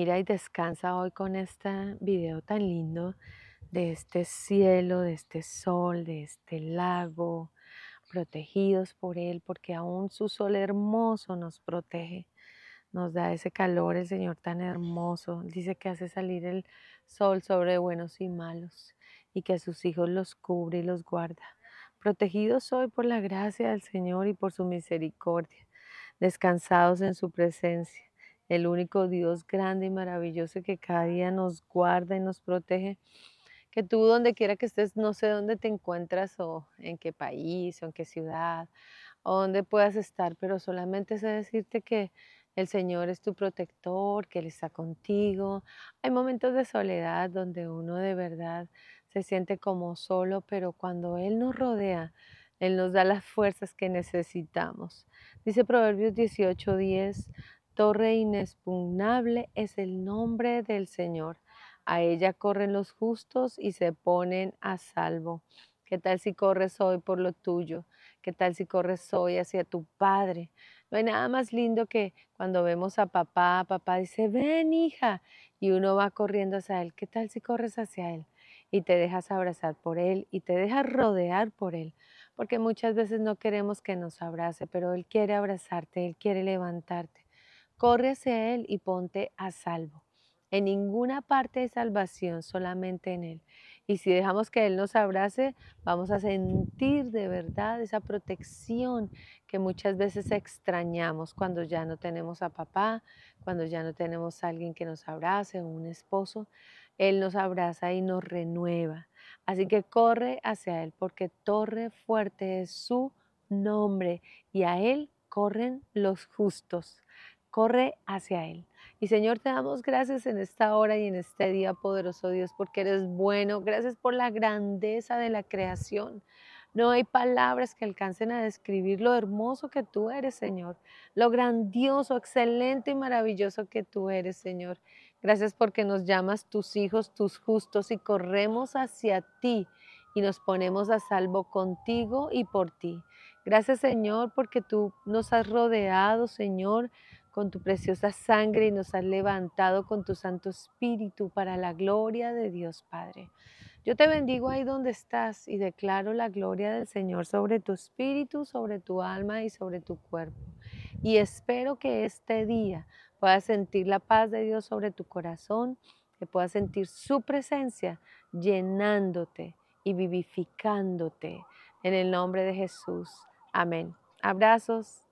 Mira y descansa hoy con este video tan lindo de este cielo, de este sol, de este lago, protegidos por Él, porque aún su sol hermoso nos protege, nos da ese calor, el Señor tan hermoso. Dice que hace salir el sol sobre buenos y malos y que a sus hijos los cubre y los guarda. Protegidos hoy por la gracia del Señor y por su misericordia, descansados en su presencia el único Dios grande y maravilloso que cada día nos guarda y nos protege. Que tú donde quiera que estés, no sé dónde te encuentras o en qué país o en qué ciudad o dónde puedas estar, pero solamente sé decirte que el Señor es tu protector, que Él está contigo. Hay momentos de soledad donde uno de verdad se siente como solo, pero cuando Él nos rodea, Él nos da las fuerzas que necesitamos. Dice Proverbios 18:10, Torre inexpugnable es el nombre del Señor. A ella corren los justos y se ponen a salvo. ¿Qué tal si corres hoy por lo tuyo? ¿Qué tal si corres hoy hacia tu Padre? No hay nada más lindo que cuando vemos a papá, papá dice, ven hija, y uno va corriendo hacia él. ¿Qué tal si corres hacia él? Y te dejas abrazar por él y te dejas rodear por él. Porque muchas veces no queremos que nos abrace, pero él quiere abrazarte, él quiere levantarte corre hacia Él y ponte a salvo. En ninguna parte hay salvación, solamente en Él. Y si dejamos que Él nos abrace, vamos a sentir de verdad esa protección que muchas veces extrañamos cuando ya no tenemos a papá, cuando ya no tenemos a alguien que nos abrace un esposo. Él nos abraza y nos renueva. Así que corre hacia Él porque torre fuerte es su nombre y a Él corren los justos corre hacia Él. Y Señor, te damos gracias en esta hora y en este día, poderoso Dios, porque eres bueno. Gracias por la grandeza de la creación. No hay palabras que alcancen a describir lo hermoso que tú eres, Señor. Lo grandioso, excelente y maravilloso que tú eres, Señor. Gracias porque nos llamas tus hijos, tus justos, y corremos hacia ti y nos ponemos a salvo contigo y por ti. Gracias, Señor, porque tú nos has rodeado, Señor, con tu preciosa sangre y nos has levantado con tu Santo Espíritu para la gloria de Dios Padre. Yo te bendigo ahí donde estás y declaro la gloria del Señor sobre tu espíritu, sobre tu alma y sobre tu cuerpo. Y espero que este día puedas sentir la paz de Dios sobre tu corazón, que puedas sentir su presencia llenándote y vivificándote. En el nombre de Jesús. Amén. Abrazos.